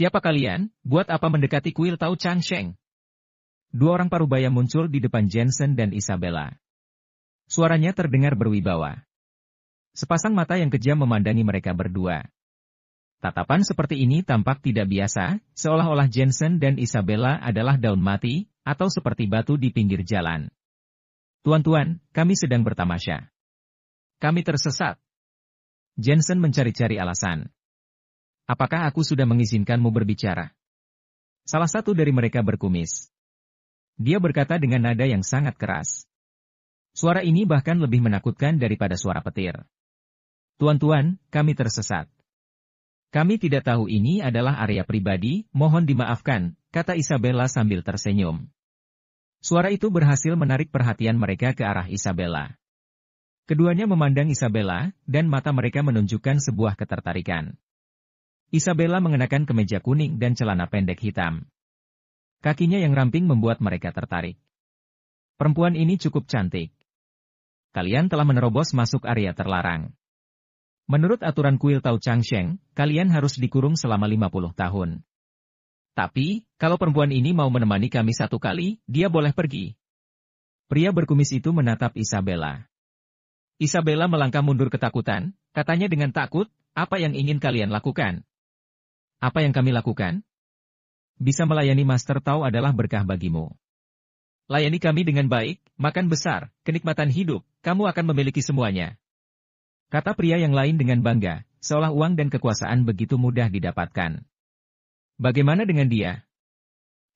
Siapa kalian? Buat apa mendekati kuil Tao Chang Sheng? Dua orang parubaya muncul di depan Jensen dan Isabella. Suaranya terdengar berwibawa. Sepasang mata yang kejam memandangi mereka berdua. Tatapan seperti ini tampak tidak biasa, seolah-olah Jensen dan Isabella adalah daun mati, atau seperti batu di pinggir jalan. Tuan-tuan, kami sedang bertamasya. Kami tersesat. Jensen mencari-cari alasan. Apakah aku sudah mengizinkanmu berbicara? Salah satu dari mereka berkumis. Dia berkata dengan nada yang sangat keras. Suara ini bahkan lebih menakutkan daripada suara petir. Tuan-tuan, kami tersesat. Kami tidak tahu ini adalah area pribadi, mohon dimaafkan, kata Isabella sambil tersenyum. Suara itu berhasil menarik perhatian mereka ke arah Isabella. Keduanya memandang Isabella, dan mata mereka menunjukkan sebuah ketertarikan. Isabella mengenakan kemeja kuning dan celana pendek hitam. Kakinya yang ramping membuat mereka tertarik. Perempuan ini cukup cantik. Kalian telah menerobos masuk area terlarang. Menurut aturan kuil Tao Changsheng, kalian harus dikurung selama 50 tahun. Tapi, kalau perempuan ini mau menemani kami satu kali, dia boleh pergi. Pria berkumis itu menatap Isabella. Isabella melangkah mundur ketakutan, katanya dengan takut, apa yang ingin kalian lakukan? Apa yang kami lakukan? Bisa melayani Master Tao adalah berkah bagimu. Layani kami dengan baik, makan besar, kenikmatan hidup, kamu akan memiliki semuanya. Kata pria yang lain dengan bangga, seolah uang dan kekuasaan begitu mudah didapatkan. Bagaimana dengan dia?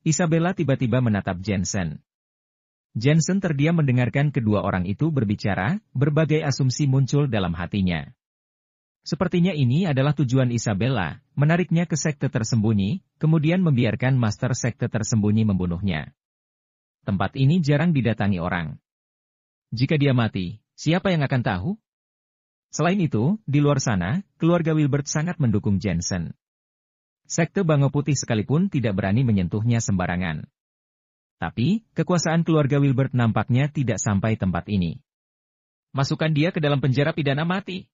Isabella tiba-tiba menatap Jensen. Jensen terdiam mendengarkan kedua orang itu berbicara, berbagai asumsi muncul dalam hatinya. Sepertinya ini adalah tujuan Isabella, menariknya ke sekte tersembunyi, kemudian membiarkan master sekte tersembunyi membunuhnya. Tempat ini jarang didatangi orang. Jika dia mati, siapa yang akan tahu? Selain itu, di luar sana, keluarga Wilbert sangat mendukung Jensen. Sekte Bango Putih sekalipun tidak berani menyentuhnya sembarangan. Tapi, kekuasaan keluarga Wilbert nampaknya tidak sampai tempat ini. Masukkan dia ke dalam penjara pidana mati.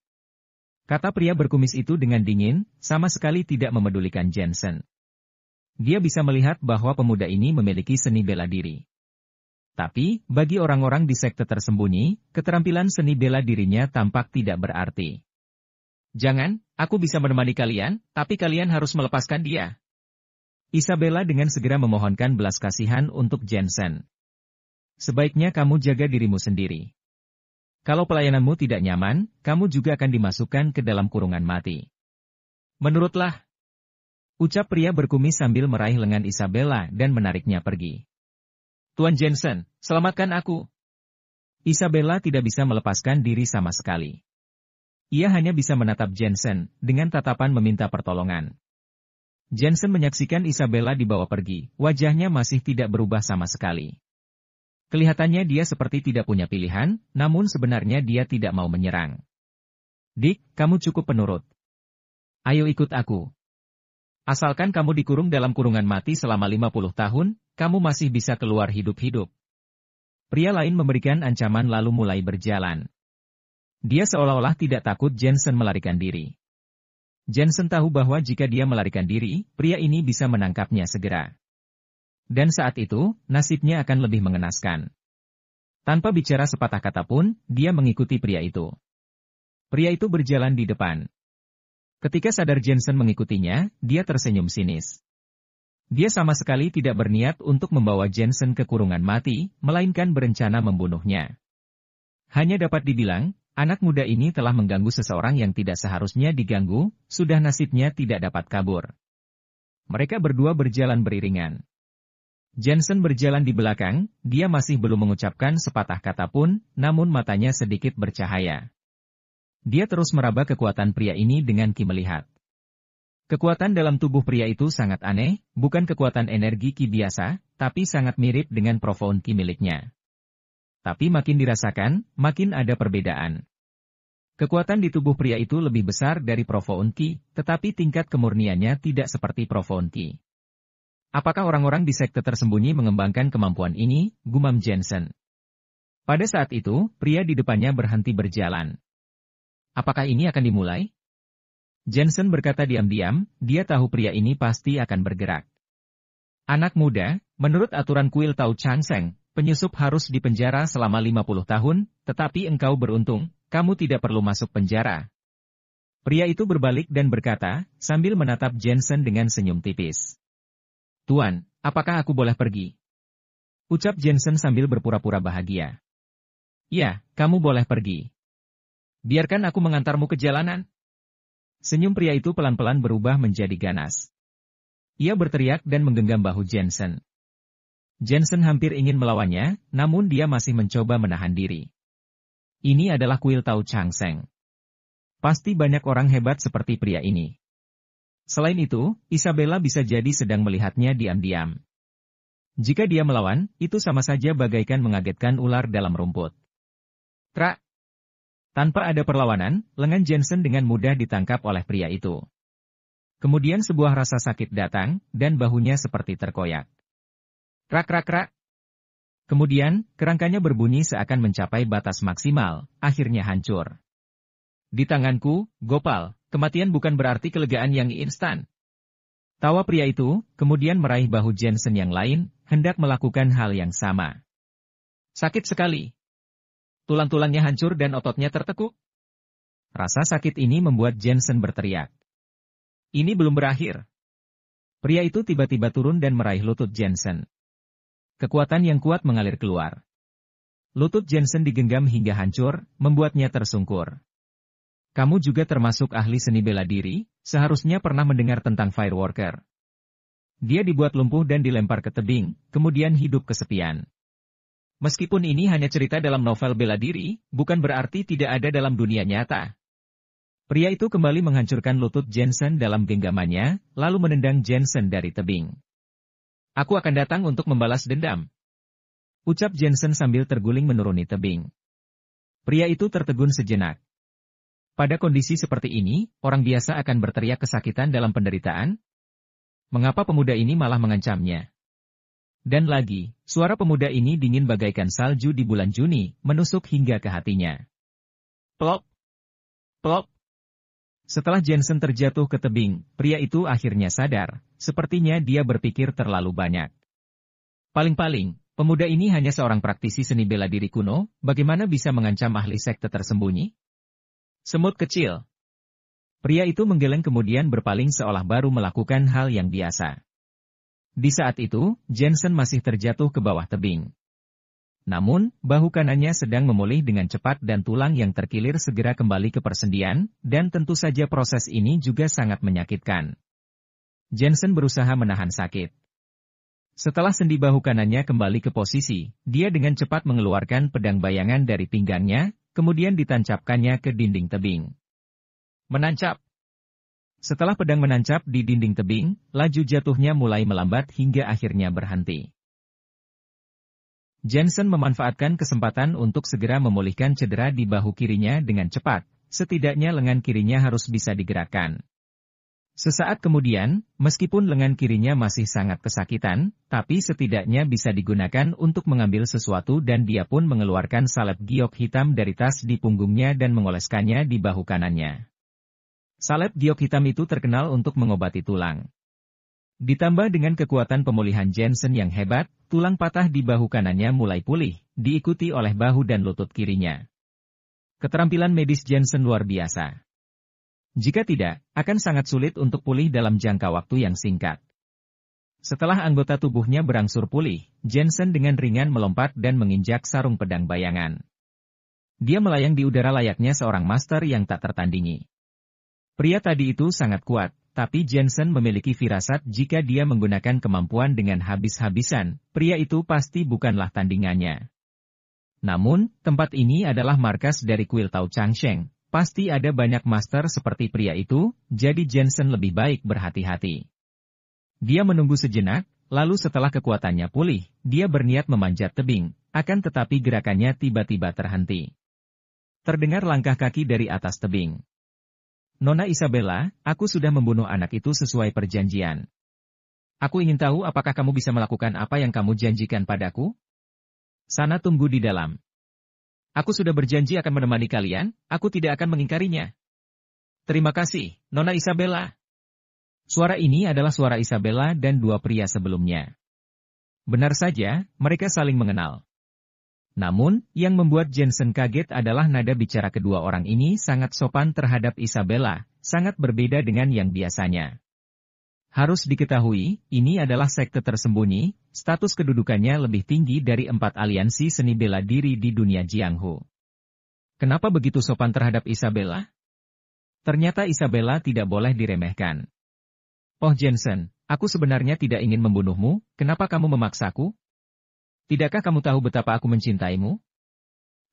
Kata pria berkumis itu dengan dingin, sama sekali tidak memedulikan Jensen. Dia bisa melihat bahwa pemuda ini memiliki seni bela diri. Tapi, bagi orang-orang di sekte tersembunyi, keterampilan seni bela dirinya tampak tidak berarti. Jangan, aku bisa menemani kalian, tapi kalian harus melepaskan dia. Isabella dengan segera memohonkan belas kasihan untuk Jensen. Sebaiknya kamu jaga dirimu sendiri. Kalau pelayananmu tidak nyaman, kamu juga akan dimasukkan ke dalam kurungan mati. Menurutlah, ucap pria berkumis sambil meraih lengan Isabella dan menariknya pergi. Tuan Jensen, selamatkan aku. Isabella tidak bisa melepaskan diri sama sekali. Ia hanya bisa menatap Jensen dengan tatapan meminta pertolongan. Jensen menyaksikan Isabella dibawa pergi, wajahnya masih tidak berubah sama sekali. Kelihatannya dia seperti tidak punya pilihan, namun sebenarnya dia tidak mau menyerang. Dick, kamu cukup penurut. Ayo ikut aku. Asalkan kamu dikurung dalam kurungan mati selama 50 tahun, kamu masih bisa keluar hidup-hidup. Pria lain memberikan ancaman lalu mulai berjalan. Dia seolah-olah tidak takut Jensen melarikan diri. Jensen tahu bahwa jika dia melarikan diri, pria ini bisa menangkapnya segera. Dan saat itu, nasibnya akan lebih mengenaskan. Tanpa bicara sepatah kata pun, dia mengikuti pria itu. Pria itu berjalan di depan. Ketika sadar Jensen mengikutinya, dia tersenyum sinis. Dia sama sekali tidak berniat untuk membawa Jensen ke kurungan mati, melainkan berencana membunuhnya. Hanya dapat dibilang, anak muda ini telah mengganggu seseorang yang tidak seharusnya diganggu, sudah nasibnya tidak dapat kabur. Mereka berdua berjalan beriringan. Jensen berjalan di belakang, dia masih belum mengucapkan sepatah kata pun, namun matanya sedikit bercahaya. Dia terus meraba kekuatan pria ini dengan Ki melihat. Kekuatan dalam tubuh pria itu sangat aneh, bukan kekuatan energi Ki biasa, tapi sangat mirip dengan profound Ki miliknya. Tapi makin dirasakan, makin ada perbedaan. Kekuatan di tubuh pria itu lebih besar dari Profound Ki, tetapi tingkat kemurniannya tidak seperti Profound Ki. Apakah orang-orang di sekte tersembunyi mengembangkan kemampuan ini, gumam Jensen. Pada saat itu, pria di depannya berhenti berjalan. Apakah ini akan dimulai? Jensen berkata diam-diam, dia tahu pria ini pasti akan bergerak. Anak muda, menurut aturan kuil Chang Seng, penyusup harus dipenjara selama 50 tahun, tetapi engkau beruntung, kamu tidak perlu masuk penjara. Pria itu berbalik dan berkata, sambil menatap Jensen dengan senyum tipis. Tuan, apakah aku boleh pergi? Ucap Jensen sambil berpura-pura bahagia. Ya, kamu boleh pergi. Biarkan aku mengantarmu ke jalanan. Senyum pria itu pelan-pelan berubah menjadi ganas. Ia berteriak dan menggenggam bahu Jensen. Jensen hampir ingin melawannya, namun dia masih mencoba menahan diri. Ini adalah kuil Tau Changseng. Pasti banyak orang hebat seperti pria ini. Selain itu, Isabella bisa jadi sedang melihatnya diam-diam. Jika dia melawan, itu sama saja bagaikan mengagetkan ular dalam rumput. Tra. Tanpa ada perlawanan, lengan Jensen dengan mudah ditangkap oleh pria itu. Kemudian sebuah rasa sakit datang, dan bahunya seperti terkoyak. Krak krak krak. Kemudian, kerangkanya berbunyi seakan mencapai batas maksimal, akhirnya hancur. Di tanganku, Gopal, Kematian bukan berarti kelegaan yang instan. Tawa pria itu, kemudian meraih bahu Jensen yang lain, hendak melakukan hal yang sama. Sakit sekali. Tulang-tulangnya hancur dan ototnya tertekuk. Rasa sakit ini membuat Jensen berteriak. Ini belum berakhir. Pria itu tiba-tiba turun dan meraih lutut Jensen. Kekuatan yang kuat mengalir keluar. Lutut Jensen digenggam hingga hancur, membuatnya tersungkur. Kamu juga termasuk ahli seni bela diri, seharusnya pernah mendengar tentang fireworker. Dia dibuat lumpuh dan dilempar ke tebing, kemudian hidup kesepian. Meskipun ini hanya cerita dalam novel bela diri, bukan berarti tidak ada dalam dunia nyata. Pria itu kembali menghancurkan lutut Jensen dalam genggamannya, lalu menendang Jensen dari tebing. Aku akan datang untuk membalas dendam. Ucap Jensen sambil terguling menuruni tebing. Pria itu tertegun sejenak. Pada kondisi seperti ini, orang biasa akan berteriak kesakitan dalam penderitaan. Mengapa pemuda ini malah mengancamnya? Dan lagi, suara pemuda ini dingin bagaikan salju di bulan Juni, menusuk hingga ke hatinya. Plop! Plop! Setelah Jensen terjatuh ke tebing, pria itu akhirnya sadar, sepertinya dia berpikir terlalu banyak. Paling-paling, Pemuda ini hanya seorang praktisi seni bela diri kuno, bagaimana bisa mengancam ahli sekte tersembunyi? Semut kecil. Pria itu menggeleng kemudian berpaling seolah baru melakukan hal yang biasa. Di saat itu, Jensen masih terjatuh ke bawah tebing. Namun, bahu kanannya sedang memulih dengan cepat dan tulang yang terkilir segera kembali ke persendian, dan tentu saja proses ini juga sangat menyakitkan. Jensen berusaha menahan sakit. Setelah sendi bahu kanannya kembali ke posisi, dia dengan cepat mengeluarkan pedang bayangan dari pinggangnya kemudian ditancapkannya ke dinding tebing. Menancap Setelah pedang menancap di dinding tebing, laju jatuhnya mulai melambat hingga akhirnya berhenti. Jensen memanfaatkan kesempatan untuk segera memulihkan cedera di bahu kirinya dengan cepat, setidaknya lengan kirinya harus bisa digerakkan. Sesaat kemudian, meskipun lengan kirinya masih sangat kesakitan, tapi setidaknya bisa digunakan untuk mengambil sesuatu dan dia pun mengeluarkan salep giok hitam dari tas di punggungnya dan mengoleskannya di bahu kanannya. Salep giok hitam itu terkenal untuk mengobati tulang. Ditambah dengan kekuatan pemulihan Jensen yang hebat, tulang patah di bahu kanannya mulai pulih, diikuti oleh bahu dan lutut kirinya. Keterampilan medis Jensen luar biasa. Jika tidak, akan sangat sulit untuk pulih dalam jangka waktu yang singkat. Setelah anggota tubuhnya berangsur pulih, Jensen dengan ringan melompat dan menginjak sarung pedang bayangan. Dia melayang di udara layaknya seorang master yang tak tertandingi. Pria tadi itu sangat kuat, tapi Jensen memiliki firasat jika dia menggunakan kemampuan dengan habis-habisan, pria itu pasti bukanlah tandingannya. Namun, tempat ini adalah markas dari kuil Tao Changsheng, Pasti ada banyak master seperti pria itu, jadi Jensen lebih baik berhati-hati. Dia menunggu sejenak, lalu setelah kekuatannya pulih, dia berniat memanjat tebing, akan tetapi gerakannya tiba-tiba terhenti. Terdengar langkah kaki dari atas tebing. Nona Isabella, aku sudah membunuh anak itu sesuai perjanjian. Aku ingin tahu apakah kamu bisa melakukan apa yang kamu janjikan padaku? Sana tunggu di dalam. Aku sudah berjanji akan menemani kalian, aku tidak akan mengingkarinya. Terima kasih, Nona Isabella. Suara ini adalah suara Isabella dan dua pria sebelumnya. Benar saja, mereka saling mengenal. Namun, yang membuat Jensen kaget adalah nada bicara kedua orang ini sangat sopan terhadap Isabella, sangat berbeda dengan yang biasanya. Harus diketahui, ini adalah sekte tersembunyi, Status kedudukannya lebih tinggi dari empat aliansi seni bela diri di dunia Jianghu. Kenapa begitu sopan terhadap Isabella? Ternyata Isabella tidak boleh diremehkan. Oh Jensen, aku sebenarnya tidak ingin membunuhmu, kenapa kamu memaksaku? Tidakkah kamu tahu betapa aku mencintaimu?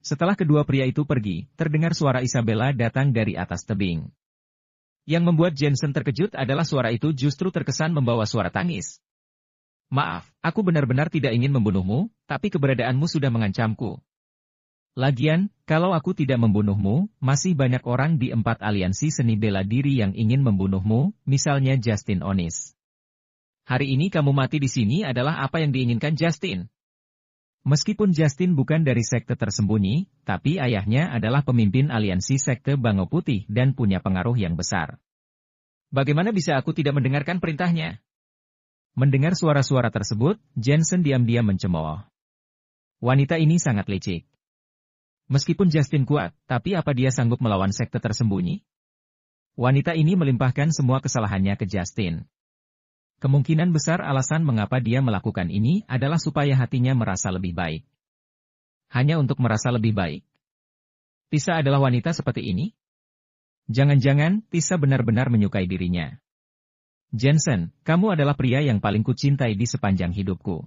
Setelah kedua pria itu pergi, terdengar suara Isabella datang dari atas tebing. Yang membuat Jensen terkejut adalah suara itu justru terkesan membawa suara tangis. Maaf, aku benar-benar tidak ingin membunuhmu, tapi keberadaanmu sudah mengancamku. Lagian, kalau aku tidak membunuhmu, masih banyak orang di empat aliansi seni bela diri yang ingin membunuhmu, misalnya Justin Onis. Hari ini kamu mati di sini adalah apa yang diinginkan Justin. Meskipun Justin bukan dari sekte tersembunyi, tapi ayahnya adalah pemimpin aliansi sekte Bango Putih dan punya pengaruh yang besar. Bagaimana bisa aku tidak mendengarkan perintahnya? Mendengar suara-suara tersebut, Jensen diam-diam mencemooh. Wanita ini sangat licik. Meskipun Justin kuat, tapi apa dia sanggup melawan sekte tersembunyi? Wanita ini melimpahkan semua kesalahannya ke Justin. Kemungkinan besar alasan mengapa dia melakukan ini adalah supaya hatinya merasa lebih baik. Hanya untuk merasa lebih baik. Tisa adalah wanita seperti ini? Jangan-jangan Tisa benar-benar menyukai dirinya. Jensen, kamu adalah pria yang paling kucintai di sepanjang hidupku.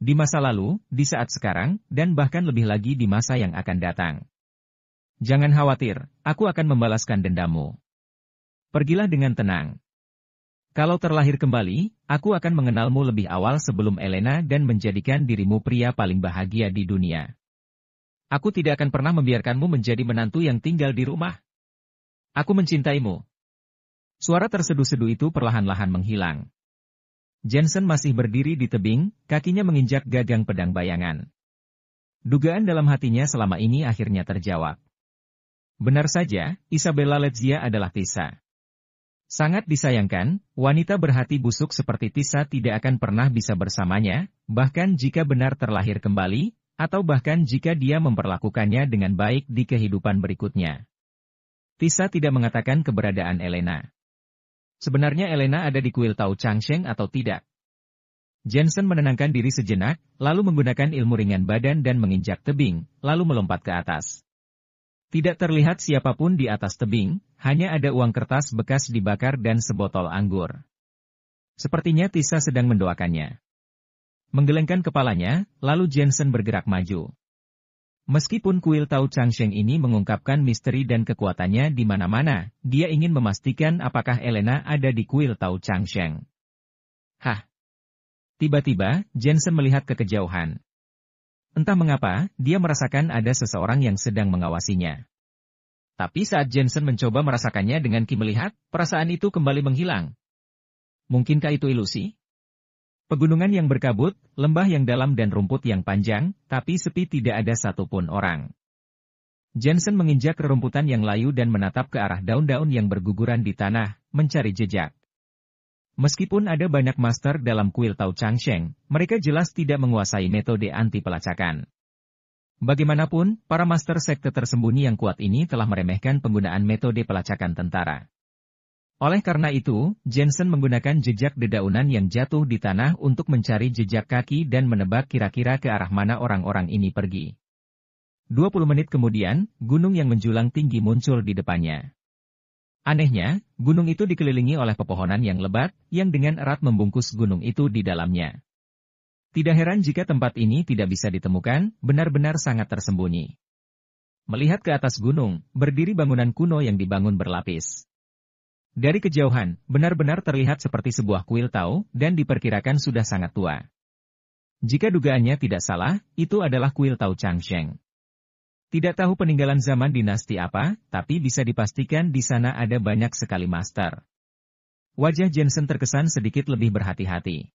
Di masa lalu, di saat sekarang, dan bahkan lebih lagi di masa yang akan datang. Jangan khawatir, aku akan membalaskan dendammu. Pergilah dengan tenang. Kalau terlahir kembali, aku akan mengenalmu lebih awal sebelum Elena dan menjadikan dirimu pria paling bahagia di dunia. Aku tidak akan pernah membiarkanmu menjadi menantu yang tinggal di rumah. Aku mencintaimu, Suara terseduh sedu itu perlahan-lahan menghilang. Jensen masih berdiri di tebing, kakinya menginjak gagang pedang bayangan. Dugaan dalam hatinya selama ini akhirnya terjawab. Benar saja, Isabella Lezia adalah Tisa. Sangat disayangkan, wanita berhati busuk seperti Tisa tidak akan pernah bisa bersamanya, bahkan jika benar terlahir kembali, atau bahkan jika dia memperlakukannya dengan baik di kehidupan berikutnya. Tisa tidak mengatakan keberadaan Elena. Sebenarnya Elena ada di kuil Tao Changsheng atau tidak? Jensen menenangkan diri sejenak, lalu menggunakan ilmu ringan badan dan menginjak tebing, lalu melompat ke atas. Tidak terlihat siapapun di atas tebing, hanya ada uang kertas bekas dibakar dan sebotol anggur. Sepertinya Tisa sedang mendoakannya. Menggelengkan kepalanya, lalu Jensen bergerak maju. Meskipun kuil Tao Changsheng ini mengungkapkan misteri dan kekuatannya di mana-mana, dia ingin memastikan apakah Elena ada di kuil Tao Changsheng. Hah? Tiba-tiba, Jensen melihat kekejauhan. Entah mengapa, dia merasakan ada seseorang yang sedang mengawasinya. Tapi saat Jensen mencoba merasakannya dengan Ki melihat, perasaan itu kembali menghilang. Mungkinkah itu ilusi? Pegunungan yang berkabut, lembah yang dalam dan rumput yang panjang, tapi sepi tidak ada satupun orang. Jensen menginjak rerumputan yang layu dan menatap ke arah daun-daun yang berguguran di tanah, mencari jejak. Meskipun ada banyak master dalam kuil Tao Changsheng, mereka jelas tidak menguasai metode anti pelacakan. Bagaimanapun, para master sekte tersembunyi yang kuat ini telah meremehkan penggunaan metode pelacakan tentara. Oleh karena itu, Jensen menggunakan jejak dedaunan yang jatuh di tanah untuk mencari jejak kaki dan menebak kira-kira ke arah mana orang-orang ini pergi. 20 menit kemudian, gunung yang menjulang tinggi muncul di depannya. Anehnya, gunung itu dikelilingi oleh pepohonan yang lebat, yang dengan erat membungkus gunung itu di dalamnya. Tidak heran jika tempat ini tidak bisa ditemukan, benar-benar sangat tersembunyi. Melihat ke atas gunung, berdiri bangunan kuno yang dibangun berlapis. Dari kejauhan, benar-benar terlihat seperti sebuah kuil tau, dan diperkirakan sudah sangat tua. Jika dugaannya tidak salah, itu adalah kuil tau Changsheng. Tidak tahu peninggalan zaman dinasti apa, tapi bisa dipastikan di sana ada banyak sekali master. Wajah Jensen terkesan sedikit lebih berhati-hati.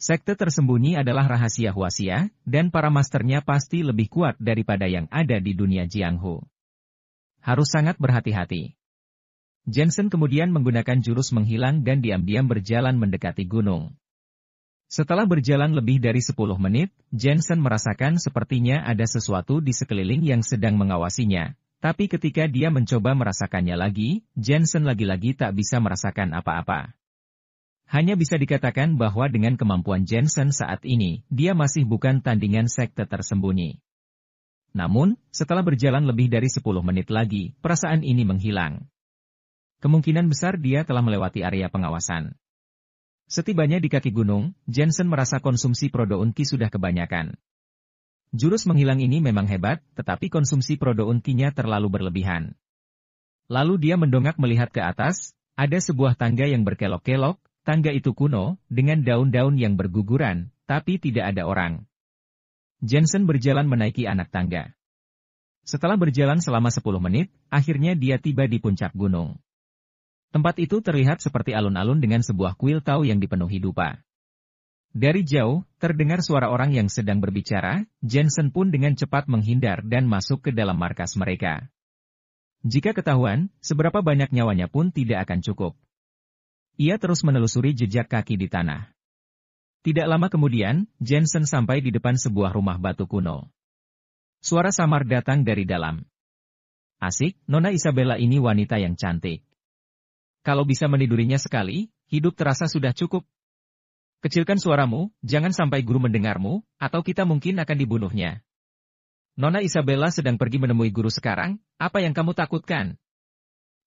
Sekte tersembunyi adalah rahasia Huasia, dan para masternya pasti lebih kuat daripada yang ada di dunia Jianghu. Harus sangat berhati-hati. Jensen kemudian menggunakan jurus menghilang dan diam-diam berjalan mendekati gunung. Setelah berjalan lebih dari 10 menit, Jensen merasakan sepertinya ada sesuatu di sekeliling yang sedang mengawasinya. Tapi ketika dia mencoba merasakannya lagi, Jensen lagi-lagi tak bisa merasakan apa-apa. Hanya bisa dikatakan bahwa dengan kemampuan Jensen saat ini, dia masih bukan tandingan sekte tersembunyi. Namun, setelah berjalan lebih dari 10 menit lagi, perasaan ini menghilang. Kemungkinan besar dia telah melewati area pengawasan. Setibanya di kaki gunung, Jensen merasa konsumsi prodounki sudah kebanyakan. Jurus menghilang ini memang hebat, tetapi konsumsi prodounkinya terlalu berlebihan. Lalu dia mendongak melihat ke atas, ada sebuah tangga yang berkelok-kelok, tangga itu kuno, dengan daun-daun yang berguguran, tapi tidak ada orang. Jensen berjalan menaiki anak tangga. Setelah berjalan selama 10 menit, akhirnya dia tiba di puncak gunung. Tempat itu terlihat seperti alun-alun dengan sebuah kuil tau yang dipenuhi dupa. Dari jauh, terdengar suara orang yang sedang berbicara, Jensen pun dengan cepat menghindar dan masuk ke dalam markas mereka. Jika ketahuan, seberapa banyak nyawanya pun tidak akan cukup. Ia terus menelusuri jejak kaki di tanah. Tidak lama kemudian, Jensen sampai di depan sebuah rumah batu kuno. Suara samar datang dari dalam. Asik, Nona Isabella ini wanita yang cantik. Kalau bisa menidurinya sekali, hidup terasa sudah cukup. Kecilkan suaramu, jangan sampai guru mendengarmu, atau kita mungkin akan dibunuhnya. Nona Isabella sedang pergi menemui guru sekarang, apa yang kamu takutkan?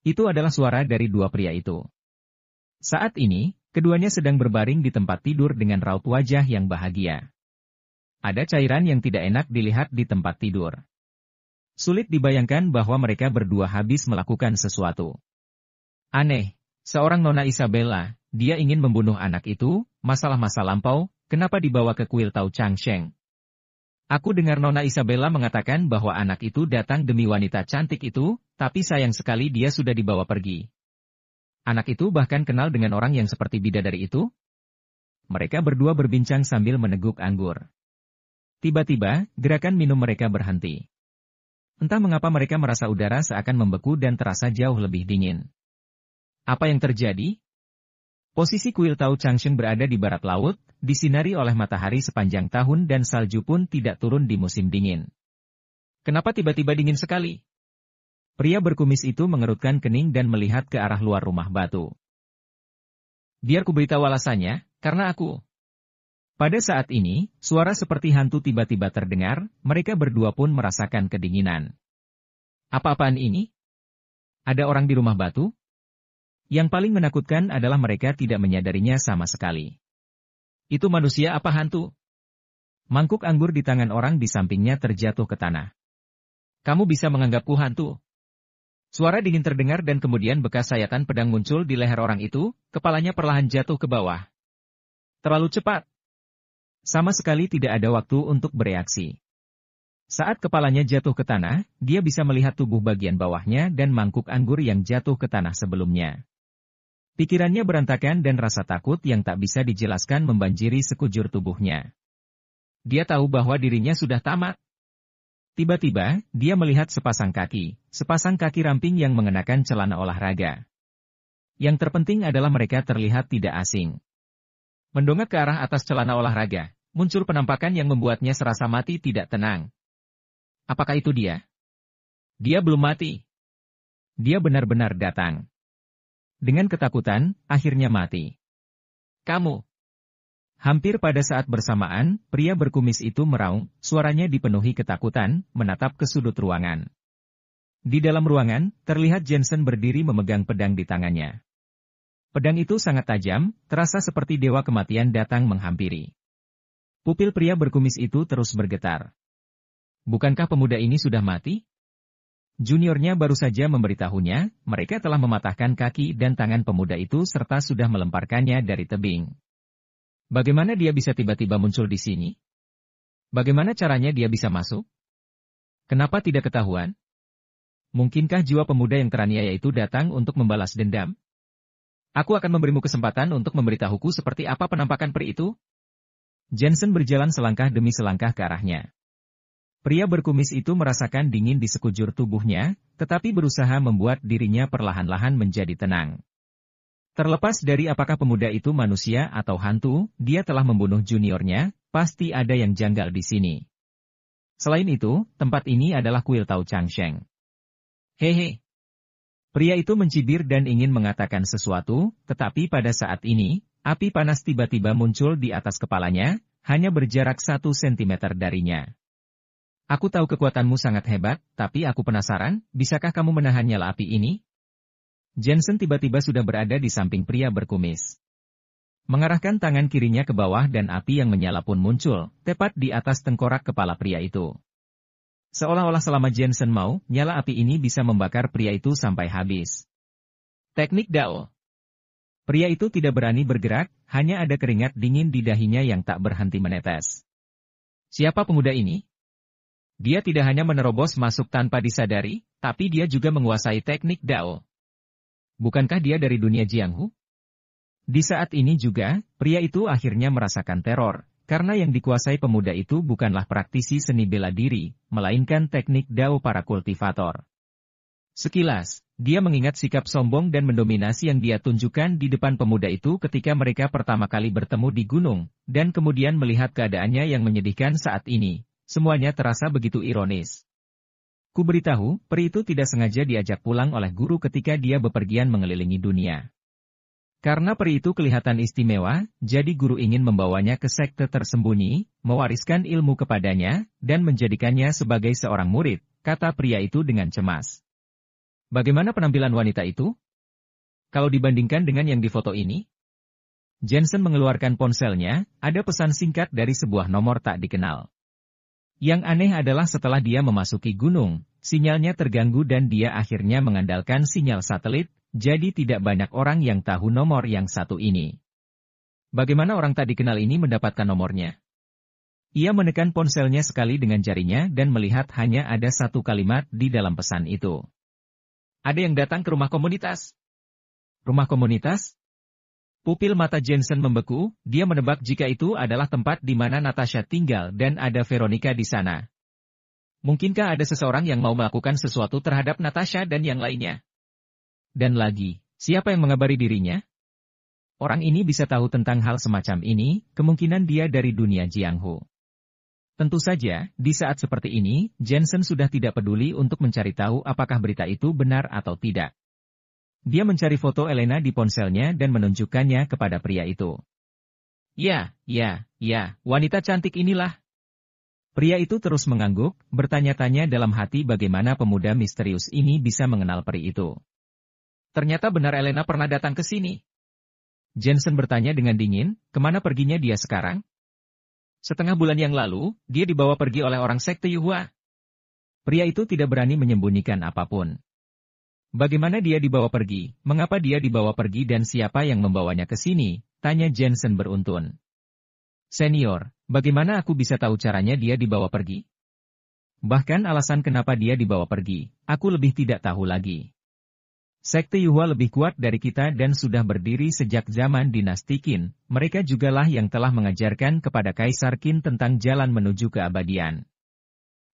Itu adalah suara dari dua pria itu. Saat ini, keduanya sedang berbaring di tempat tidur dengan raut wajah yang bahagia. Ada cairan yang tidak enak dilihat di tempat tidur. Sulit dibayangkan bahwa mereka berdua habis melakukan sesuatu. Aneh. Seorang Nona Isabella, dia ingin membunuh anak itu, masalah masa lampau, kenapa dibawa ke kuil Chang Changsheng? Aku dengar Nona Isabella mengatakan bahwa anak itu datang demi wanita cantik itu, tapi sayang sekali dia sudah dibawa pergi. Anak itu bahkan kenal dengan orang yang seperti bidadari itu? Mereka berdua berbincang sambil meneguk anggur. Tiba-tiba, gerakan minum mereka berhenti. Entah mengapa mereka merasa udara seakan membeku dan terasa jauh lebih dingin. Apa yang terjadi? Posisi kuil Tao Changshen berada di barat laut, disinari oleh matahari sepanjang tahun dan salju pun tidak turun di musim dingin. Kenapa tiba-tiba dingin sekali? Pria berkumis itu mengerutkan kening dan melihat ke arah luar rumah batu. Biar ku beritahu alasannya, karena aku. Pada saat ini, suara seperti hantu tiba-tiba terdengar, mereka berdua pun merasakan kedinginan. Apa-apaan ini? Ada orang di rumah batu? Yang paling menakutkan adalah mereka tidak menyadarinya sama sekali. Itu manusia apa hantu? Mangkuk anggur di tangan orang di sampingnya terjatuh ke tanah. Kamu bisa menganggapku hantu? Suara dingin terdengar dan kemudian bekas sayatan pedang muncul di leher orang itu, kepalanya perlahan jatuh ke bawah. Terlalu cepat. Sama sekali tidak ada waktu untuk bereaksi. Saat kepalanya jatuh ke tanah, dia bisa melihat tubuh bagian bawahnya dan mangkuk anggur yang jatuh ke tanah sebelumnya. Pikirannya berantakan dan rasa takut yang tak bisa dijelaskan membanjiri sekujur tubuhnya. Dia tahu bahwa dirinya sudah tamat. Tiba-tiba, dia melihat sepasang kaki, sepasang kaki ramping yang mengenakan celana olahraga. Yang terpenting adalah mereka terlihat tidak asing. Mendongak ke arah atas celana olahraga, muncul penampakan yang membuatnya serasa mati tidak tenang. Apakah itu dia? Dia belum mati. Dia benar-benar datang dengan ketakutan, akhirnya mati. Kamu. Hampir pada saat bersamaan, pria berkumis itu meraung, suaranya dipenuhi ketakutan, menatap ke sudut ruangan. Di dalam ruangan, terlihat Jensen berdiri memegang pedang di tangannya. Pedang itu sangat tajam, terasa seperti dewa kematian datang menghampiri. Pupil pria berkumis itu terus bergetar. Bukankah pemuda ini sudah mati? Juniornya baru saja memberitahunya, mereka telah mematahkan kaki dan tangan pemuda itu serta sudah melemparkannya dari tebing. Bagaimana dia bisa tiba-tiba muncul di sini? Bagaimana caranya dia bisa masuk? Kenapa tidak ketahuan? Mungkinkah jiwa pemuda yang teraniaya itu datang untuk membalas dendam? Aku akan memberimu kesempatan untuk memberitahuku seperti apa penampakan peri itu? Jensen berjalan selangkah demi selangkah ke arahnya. Pria berkumis itu merasakan dingin di sekujur tubuhnya, tetapi berusaha membuat dirinya perlahan-lahan menjadi tenang. Terlepas dari apakah pemuda itu manusia atau hantu, dia telah membunuh juniornya, pasti ada yang janggal di sini. Selain itu, tempat ini adalah kuil Tao Changsheng. Hehe. Pria itu mencibir dan ingin mengatakan sesuatu, tetapi pada saat ini, api panas tiba-tiba muncul di atas kepalanya, hanya berjarak satu sentimeter darinya. Aku tahu kekuatanmu sangat hebat, tapi aku penasaran, bisakah kamu menahan nyala api ini? Jensen tiba-tiba sudah berada di samping pria berkumis. Mengarahkan tangan kirinya ke bawah dan api yang menyala pun muncul, tepat di atas tengkorak kepala pria itu. Seolah-olah selama Jensen mau, nyala api ini bisa membakar pria itu sampai habis. Teknik Dao Pria itu tidak berani bergerak, hanya ada keringat dingin di dahinya yang tak berhenti menetes. Siapa pemuda ini? Dia tidak hanya menerobos masuk tanpa disadari, tapi dia juga menguasai teknik Dao. Bukankah dia dari dunia Jianghu? Di saat ini juga, pria itu akhirnya merasakan teror, karena yang dikuasai pemuda itu bukanlah praktisi seni bela diri, melainkan teknik Dao para kultivator. Sekilas, dia mengingat sikap sombong dan mendominasi yang dia tunjukkan di depan pemuda itu ketika mereka pertama kali bertemu di gunung, dan kemudian melihat keadaannya yang menyedihkan saat ini, Semuanya terasa begitu ironis. Ku beritahu, peri itu tidak sengaja diajak pulang oleh guru ketika dia bepergian mengelilingi dunia. Karena peri itu kelihatan istimewa, jadi guru ingin membawanya ke sekte tersembunyi, mewariskan ilmu kepadanya, dan menjadikannya sebagai seorang murid, kata pria itu dengan cemas. Bagaimana penampilan wanita itu? Kalau dibandingkan dengan yang di foto ini? Jensen mengeluarkan ponselnya, ada pesan singkat dari sebuah nomor tak dikenal. Yang aneh adalah setelah dia memasuki gunung, sinyalnya terganggu dan dia akhirnya mengandalkan sinyal satelit, jadi tidak banyak orang yang tahu nomor yang satu ini. Bagaimana orang tak dikenal ini mendapatkan nomornya? Ia menekan ponselnya sekali dengan jarinya dan melihat hanya ada satu kalimat di dalam pesan itu. Ada yang datang ke rumah komunitas. Rumah komunitas? Pupil mata Jensen membeku, dia menebak jika itu adalah tempat di mana Natasha tinggal dan ada Veronica di sana. Mungkinkah ada seseorang yang mau melakukan sesuatu terhadap Natasha dan yang lainnya? Dan lagi, siapa yang mengabari dirinya? Orang ini bisa tahu tentang hal semacam ini, kemungkinan dia dari dunia Jianghu. Tentu saja, di saat seperti ini, Jensen sudah tidak peduli untuk mencari tahu apakah berita itu benar atau tidak. Dia mencari foto Elena di ponselnya dan menunjukkannya kepada pria itu. Ya, ya, ya, wanita cantik inilah. Pria itu terus mengangguk, bertanya-tanya dalam hati bagaimana pemuda misterius ini bisa mengenal peri itu. Ternyata benar Elena pernah datang ke sini. Jensen bertanya dengan dingin, kemana perginya dia sekarang? Setengah bulan yang lalu, dia dibawa pergi oleh orang sekte Yuhua. Pria itu tidak berani menyembunyikan apapun. Bagaimana dia dibawa pergi, mengapa dia dibawa pergi dan siapa yang membawanya ke sini, tanya Jensen beruntun. Senior, bagaimana aku bisa tahu caranya dia dibawa pergi? Bahkan alasan kenapa dia dibawa pergi, aku lebih tidak tahu lagi. Sekte Yuhua lebih kuat dari kita dan sudah berdiri sejak zaman dinasti Qin, mereka jugalah yang telah mengajarkan kepada Kaisar Qin tentang jalan menuju keabadian.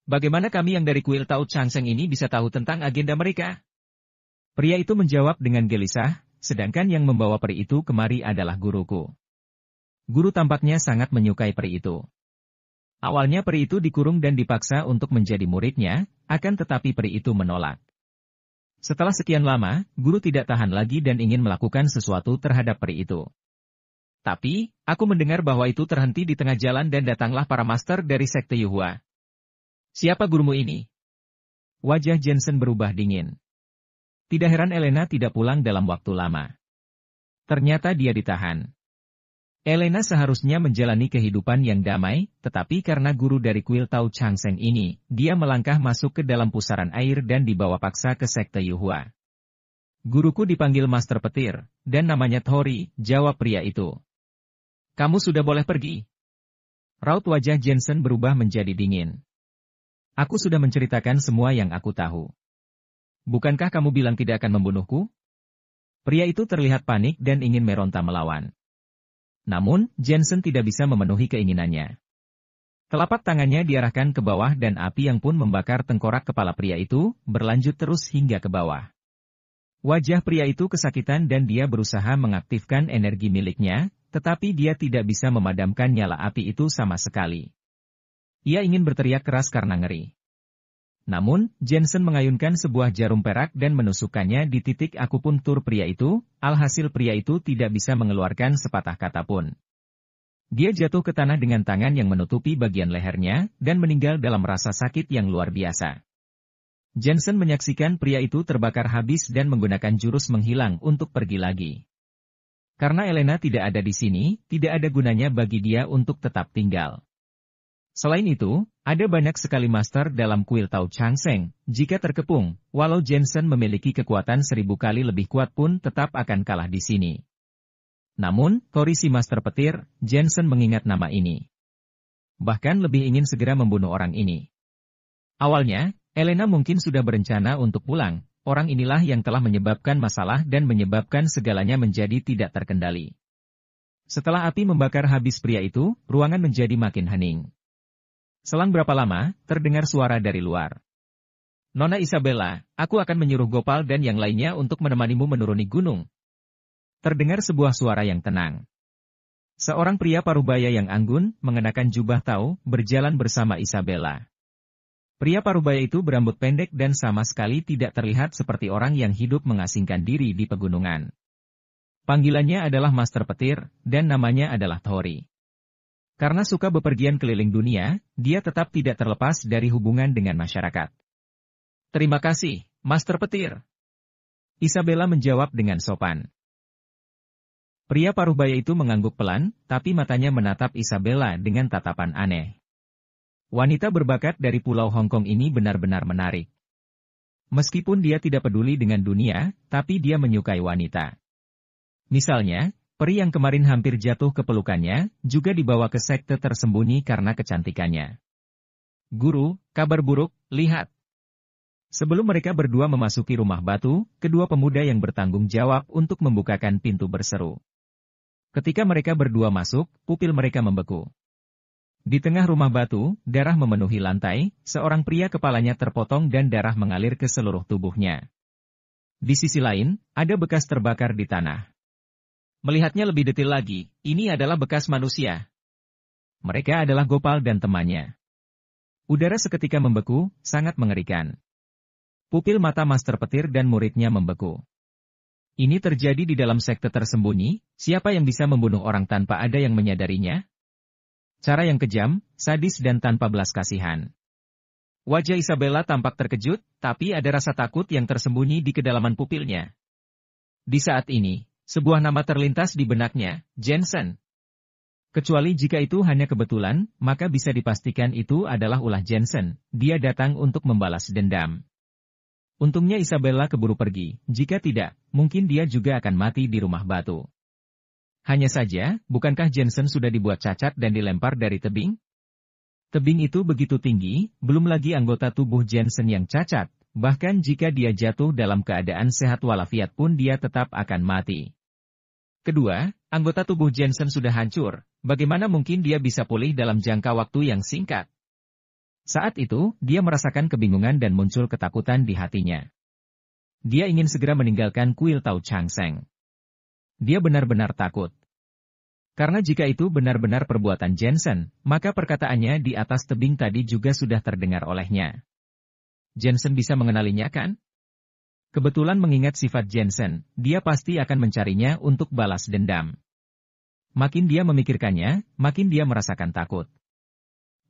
Bagaimana kami yang dari kuil Tao Changseng ini bisa tahu tentang agenda mereka? Pria itu menjawab dengan gelisah, sedangkan yang membawa peri itu kemari adalah guruku. Guru tampaknya sangat menyukai peri itu. Awalnya peri itu dikurung dan dipaksa untuk menjadi muridnya, akan tetapi peri itu menolak. Setelah sekian lama, guru tidak tahan lagi dan ingin melakukan sesuatu terhadap peri itu. Tapi, aku mendengar bahwa itu terhenti di tengah jalan dan datanglah para master dari sekte Yuhua. Siapa gurumu ini? Wajah Jensen berubah dingin. Tidak heran Elena tidak pulang dalam waktu lama. Ternyata dia ditahan. Elena seharusnya menjalani kehidupan yang damai, tetapi karena guru dari kuil Tao Seng ini, dia melangkah masuk ke dalam pusaran air dan dibawa paksa ke sekte Yuhua. Guruku dipanggil Master Petir, dan namanya Tori, jawab pria itu. Kamu sudah boleh pergi. Raut wajah Jensen berubah menjadi dingin. Aku sudah menceritakan semua yang aku tahu. Bukankah kamu bilang tidak akan membunuhku? Pria itu terlihat panik dan ingin Meronta melawan. Namun, Jensen tidak bisa memenuhi keinginannya. Telapak tangannya diarahkan ke bawah dan api yang pun membakar tengkorak kepala pria itu, berlanjut terus hingga ke bawah. Wajah pria itu kesakitan dan dia berusaha mengaktifkan energi miliknya, tetapi dia tidak bisa memadamkan nyala api itu sama sekali. Ia ingin berteriak keras karena ngeri. Namun, Jensen mengayunkan sebuah jarum perak dan menusukkannya di titik akupuntur pria itu, alhasil pria itu tidak bisa mengeluarkan sepatah kata pun. Dia jatuh ke tanah dengan tangan yang menutupi bagian lehernya, dan meninggal dalam rasa sakit yang luar biasa. Jensen menyaksikan pria itu terbakar habis dan menggunakan jurus menghilang untuk pergi lagi. Karena Elena tidak ada di sini, tidak ada gunanya bagi dia untuk tetap tinggal. Selain itu, ada banyak sekali master dalam kuil Tao Chang Changseng, jika terkepung, walau Jensen memiliki kekuatan seribu kali lebih kuat pun tetap akan kalah di sini. Namun, korisi master petir, Jensen mengingat nama ini. Bahkan lebih ingin segera membunuh orang ini. Awalnya, Elena mungkin sudah berencana untuk pulang, orang inilah yang telah menyebabkan masalah dan menyebabkan segalanya menjadi tidak terkendali. Setelah api membakar habis pria itu, ruangan menjadi makin hening. Selang berapa lama, terdengar suara dari luar. Nona Isabella, aku akan menyuruh Gopal dan yang lainnya untuk menemanimu menuruni gunung. Terdengar sebuah suara yang tenang. Seorang pria parubaya yang anggun, mengenakan jubah tau, berjalan bersama Isabella. Pria parubaya itu berambut pendek dan sama sekali tidak terlihat seperti orang yang hidup mengasingkan diri di pegunungan. Panggilannya adalah Master Petir, dan namanya adalah Tori. Karena suka bepergian keliling dunia, dia tetap tidak terlepas dari hubungan dengan masyarakat. Terima kasih, Master Petir. Isabella menjawab dengan sopan. Pria paruh baya itu mengangguk pelan, tapi matanya menatap Isabella dengan tatapan aneh. Wanita berbakat dari Pulau Hong Kong ini benar-benar menarik. Meskipun dia tidak peduli dengan dunia, tapi dia menyukai wanita. Misalnya, Peri yang kemarin hampir jatuh ke pelukannya, juga dibawa ke sekte tersembunyi karena kecantikannya. Guru, kabar buruk, lihat. Sebelum mereka berdua memasuki rumah batu, kedua pemuda yang bertanggung jawab untuk membukakan pintu berseru. Ketika mereka berdua masuk, pupil mereka membeku. Di tengah rumah batu, darah memenuhi lantai, seorang pria kepalanya terpotong dan darah mengalir ke seluruh tubuhnya. Di sisi lain, ada bekas terbakar di tanah. Melihatnya lebih detail lagi, ini adalah bekas manusia. Mereka adalah Gopal dan temannya. Udara seketika membeku, sangat mengerikan. Pupil mata master petir dan muridnya membeku. Ini terjadi di dalam sekte tersembunyi, siapa yang bisa membunuh orang tanpa ada yang menyadarinya? Cara yang kejam, sadis dan tanpa belas kasihan. Wajah Isabella tampak terkejut, tapi ada rasa takut yang tersembunyi di kedalaman pupilnya. Di saat ini, sebuah nama terlintas di benaknya, Jensen. Kecuali jika itu hanya kebetulan, maka bisa dipastikan itu adalah ulah Jensen. Dia datang untuk membalas dendam. Untungnya Isabella keburu pergi. Jika tidak, mungkin dia juga akan mati di rumah batu. Hanya saja, bukankah Jensen sudah dibuat cacat dan dilempar dari tebing? Tebing itu begitu tinggi, belum lagi anggota tubuh Jensen yang cacat, Bahkan jika dia jatuh dalam keadaan sehat walafiat pun dia tetap akan mati. Kedua, anggota tubuh Jensen sudah hancur, bagaimana mungkin dia bisa pulih dalam jangka waktu yang singkat? Saat itu, dia merasakan kebingungan dan muncul ketakutan di hatinya. Dia ingin segera meninggalkan kuil Tau Changseng. Dia benar-benar takut. Karena jika itu benar-benar perbuatan Jensen, maka perkataannya di atas tebing tadi juga sudah terdengar olehnya. Jensen bisa mengenalinya kan? Kebetulan mengingat sifat Jensen, dia pasti akan mencarinya untuk balas dendam. Makin dia memikirkannya, makin dia merasakan takut.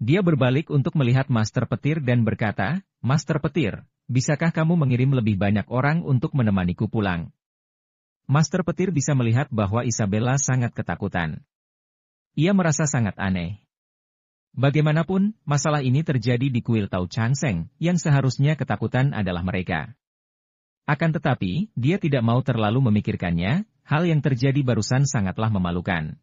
Dia berbalik untuk melihat Master Petir dan berkata, Master Petir, bisakah kamu mengirim lebih banyak orang untuk menemaniku pulang? Master Petir bisa melihat bahwa Isabella sangat ketakutan. Ia merasa sangat aneh. Bagaimanapun, masalah ini terjadi di kuil Tau Changseng, yang seharusnya ketakutan adalah mereka. Akan tetapi, dia tidak mau terlalu memikirkannya, hal yang terjadi barusan sangatlah memalukan.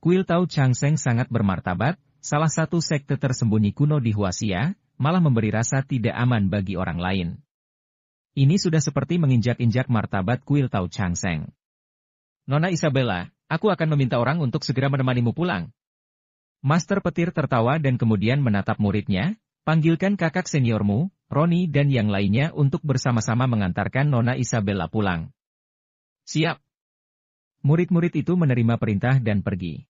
Kuil Chang Seng sangat bermartabat, salah satu sekte tersembunyi kuno di Huasia, malah memberi rasa tidak aman bagi orang lain. Ini sudah seperti menginjak-injak martabat kuil Chang Seng. Nona Isabella, aku akan meminta orang untuk segera menemanimu pulang. Master petir tertawa dan kemudian menatap muridnya, panggilkan kakak seniormu, Roni dan yang lainnya untuk bersama-sama mengantarkan Nona Isabella pulang. Siap. Murid-murid itu menerima perintah dan pergi.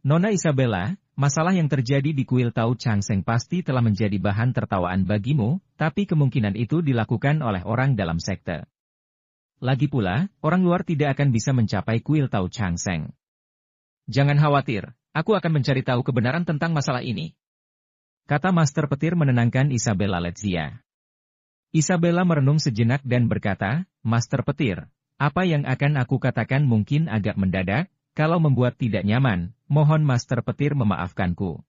Nona Isabella, masalah yang terjadi di kuil Tau Seng pasti telah menjadi bahan tertawaan bagimu, tapi kemungkinan itu dilakukan oleh orang dalam sekte. Lagi pula, orang luar tidak akan bisa mencapai kuil Tau Seng. Jangan khawatir, aku akan mencari tahu kebenaran tentang masalah ini. Kata master petir menenangkan Isabella Letzia. Isabella merenung sejenak dan berkata, Master petir, apa yang akan aku katakan mungkin agak mendadak, kalau membuat tidak nyaman, mohon master petir memaafkanku.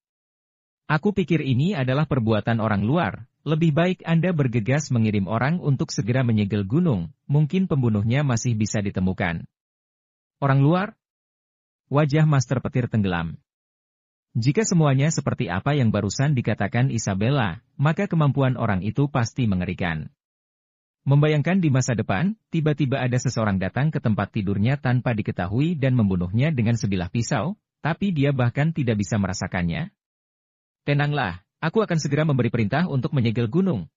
Aku pikir ini adalah perbuatan orang luar, lebih baik Anda bergegas mengirim orang untuk segera menyegel gunung, mungkin pembunuhnya masih bisa ditemukan. Orang luar? Wajah master petir tenggelam. Jika semuanya seperti apa yang barusan dikatakan Isabella, maka kemampuan orang itu pasti mengerikan. Membayangkan di masa depan, tiba-tiba ada seseorang datang ke tempat tidurnya tanpa diketahui dan membunuhnya dengan sebilah pisau, tapi dia bahkan tidak bisa merasakannya. Tenanglah, aku akan segera memberi perintah untuk menyegel gunung.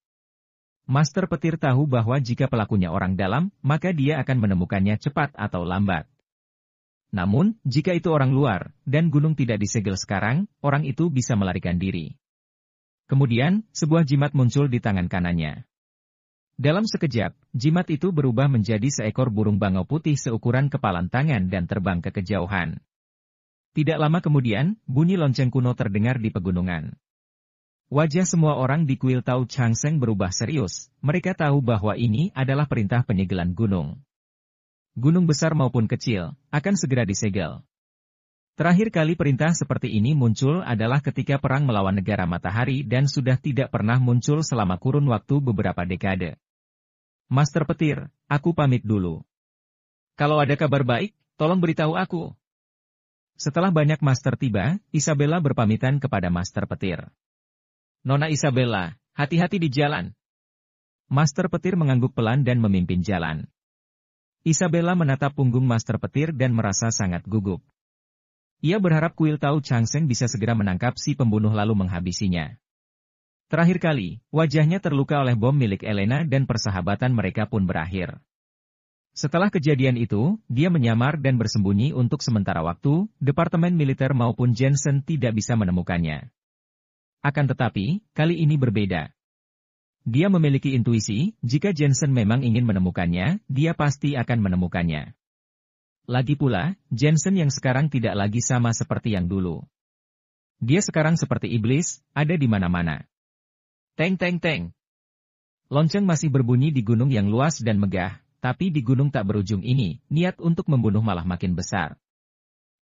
Master petir tahu bahwa jika pelakunya orang dalam, maka dia akan menemukannya cepat atau lambat. Namun, jika itu orang luar, dan gunung tidak disegel sekarang, orang itu bisa melarikan diri. Kemudian, sebuah jimat muncul di tangan kanannya. Dalam sekejap, jimat itu berubah menjadi seekor burung bangau putih seukuran kepalan tangan dan terbang ke kejauhan. Tidak lama kemudian, bunyi lonceng kuno terdengar di pegunungan. Wajah semua orang di kuil Tau Changseng berubah serius, mereka tahu bahwa ini adalah perintah penyegelan gunung gunung besar maupun kecil, akan segera disegel. Terakhir kali perintah seperti ini muncul adalah ketika perang melawan negara matahari dan sudah tidak pernah muncul selama kurun waktu beberapa dekade. Master Petir, aku pamit dulu. Kalau ada kabar baik, tolong beritahu aku. Setelah banyak master tiba, Isabella berpamitan kepada Master Petir. Nona Isabella, hati-hati di jalan. Master Petir mengangguk pelan dan memimpin jalan. Isabella menatap punggung master petir dan merasa sangat gugup. Ia berharap kuil tahu Chang bisa segera menangkap si pembunuh lalu menghabisinya. Terakhir kali, wajahnya terluka oleh bom milik Elena dan persahabatan mereka pun berakhir. Setelah kejadian itu, dia menyamar dan bersembunyi untuk sementara waktu, Departemen Militer maupun Jensen tidak bisa menemukannya. Akan tetapi, kali ini berbeda. Dia memiliki intuisi, jika Jensen memang ingin menemukannya, dia pasti akan menemukannya. Lagi pula, Jensen yang sekarang tidak lagi sama seperti yang dulu. Dia sekarang seperti iblis, ada di mana-mana. Teng teng teng. Lonceng masih berbunyi di gunung yang luas dan megah, tapi di gunung tak berujung ini, niat untuk membunuh malah makin besar.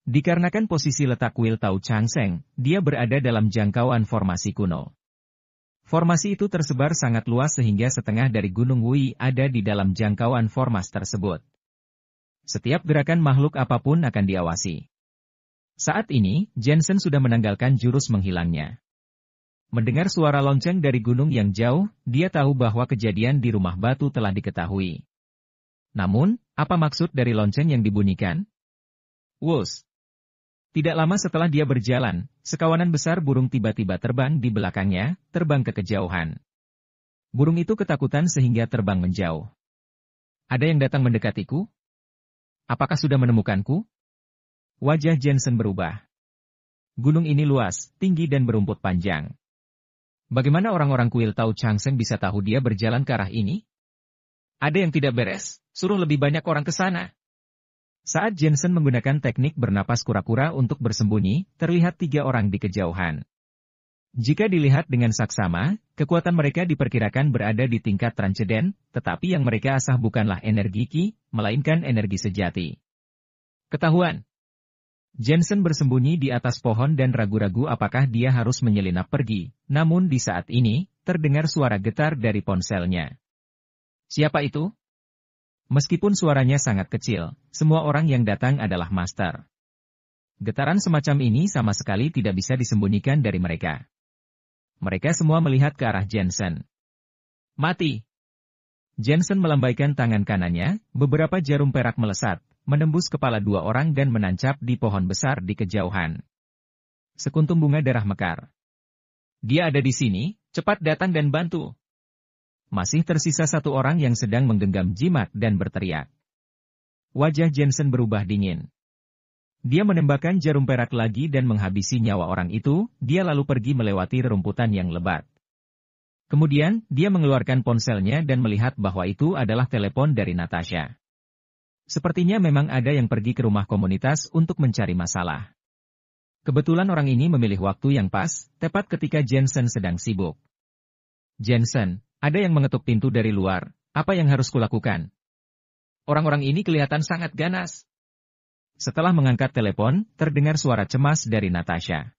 Dikarenakan posisi letak kuil Tau Changseng, dia berada dalam jangkauan formasi kuno. Formasi itu tersebar sangat luas sehingga setengah dari Gunung Wui ada di dalam jangkauan formas tersebut. Setiap gerakan makhluk apapun akan diawasi. Saat ini, Jensen sudah menanggalkan jurus menghilangnya. Mendengar suara lonceng dari gunung yang jauh, dia tahu bahwa kejadian di rumah batu telah diketahui. Namun, apa maksud dari lonceng yang dibunyikan? Wus. Tidak lama setelah dia berjalan, Sekawanan besar burung tiba-tiba terbang di belakangnya, terbang ke kejauhan. Burung itu ketakutan sehingga terbang menjauh. Ada yang datang mendekatiku? Apakah sudah menemukanku? Wajah Jensen berubah. Gunung ini luas, tinggi dan berumput panjang. Bagaimana orang-orang kuil tahu Changseng bisa tahu dia berjalan ke arah ini? Ada yang tidak beres, suruh lebih banyak orang ke sana. Saat Jensen menggunakan teknik bernapas kura-kura untuk bersembunyi, terlihat tiga orang di kejauhan. Jika dilihat dengan saksama, kekuatan mereka diperkirakan berada di tingkat transcenden, tetapi yang mereka asah bukanlah energi ki, melainkan energi sejati. Ketahuan. Jensen bersembunyi di atas pohon dan ragu-ragu apakah dia harus menyelinap pergi, namun di saat ini, terdengar suara getar dari ponselnya. Siapa itu? Meskipun suaranya sangat kecil, semua orang yang datang adalah master. Getaran semacam ini sama sekali tidak bisa disembunyikan dari mereka. Mereka semua melihat ke arah Jensen. Mati! Jensen melambaikan tangan kanannya, beberapa jarum perak melesat, menembus kepala dua orang dan menancap di pohon besar di kejauhan. Sekuntum bunga darah mekar. Dia ada di sini, cepat datang dan bantu. Masih tersisa satu orang yang sedang menggenggam jimat dan berteriak. Wajah Jensen berubah dingin. Dia menembakkan jarum perak lagi dan menghabisi nyawa orang itu, dia lalu pergi melewati rerumputan yang lebat. Kemudian, dia mengeluarkan ponselnya dan melihat bahwa itu adalah telepon dari Natasha. Sepertinya memang ada yang pergi ke rumah komunitas untuk mencari masalah. Kebetulan orang ini memilih waktu yang pas, tepat ketika Jensen sedang sibuk. Jensen, ada yang mengetuk pintu dari luar, apa yang harus kulakukan? Orang-orang ini kelihatan sangat ganas. Setelah mengangkat telepon, terdengar suara cemas dari Natasha.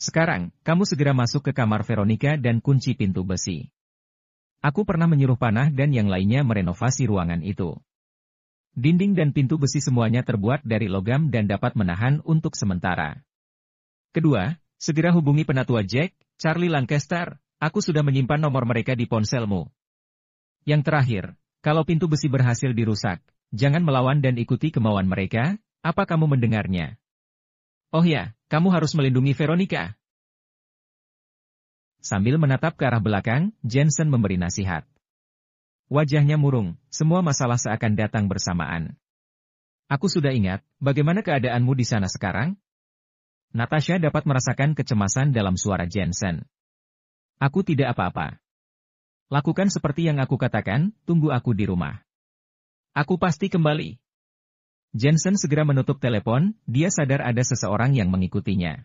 Sekarang, kamu segera masuk ke kamar Veronica dan kunci pintu besi. Aku pernah menyuruh panah dan yang lainnya merenovasi ruangan itu. Dinding dan pintu besi semuanya terbuat dari logam dan dapat menahan untuk sementara. Kedua, segera hubungi penatua Jack, Charlie Lancaster, Aku sudah menyimpan nomor mereka di ponselmu. Yang terakhir, kalau pintu besi berhasil dirusak, jangan melawan dan ikuti kemauan mereka, apa kamu mendengarnya? Oh ya, kamu harus melindungi Veronica. Sambil menatap ke arah belakang, Jensen memberi nasihat. Wajahnya murung, semua masalah seakan datang bersamaan. Aku sudah ingat, bagaimana keadaanmu di sana sekarang? Natasha dapat merasakan kecemasan dalam suara Jensen. Aku tidak apa-apa. Lakukan seperti yang aku katakan, tunggu aku di rumah. Aku pasti kembali. Jensen segera menutup telepon, dia sadar ada seseorang yang mengikutinya.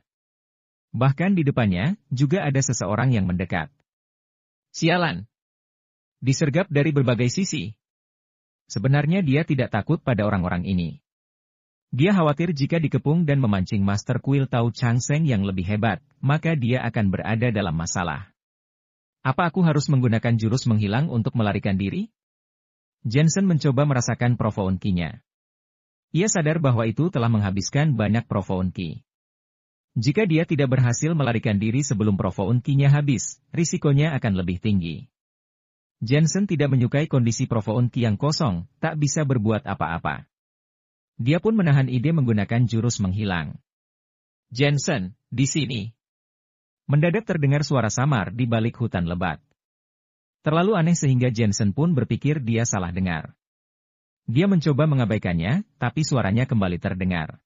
Bahkan di depannya, juga ada seseorang yang mendekat. Sialan! Disergap dari berbagai sisi. Sebenarnya dia tidak takut pada orang-orang ini. Dia khawatir jika dikepung dan memancing Master Kuil Tao Changseng yang lebih hebat, maka dia akan berada dalam masalah. Apa aku harus menggunakan jurus menghilang untuk melarikan diri? Jensen mencoba merasakan key-nya. Ia sadar bahwa itu telah menghabiskan banyak profounki. Jika dia tidak berhasil melarikan diri sebelum key-nya habis, risikonya akan lebih tinggi. Jensen tidak menyukai kondisi profounki yang kosong, tak bisa berbuat apa-apa. Dia pun menahan ide menggunakan jurus menghilang. Jensen, di sini, Mendadak terdengar suara samar di balik hutan lebat. Terlalu aneh sehingga Jensen pun berpikir dia salah dengar. Dia mencoba mengabaikannya, tapi suaranya kembali terdengar.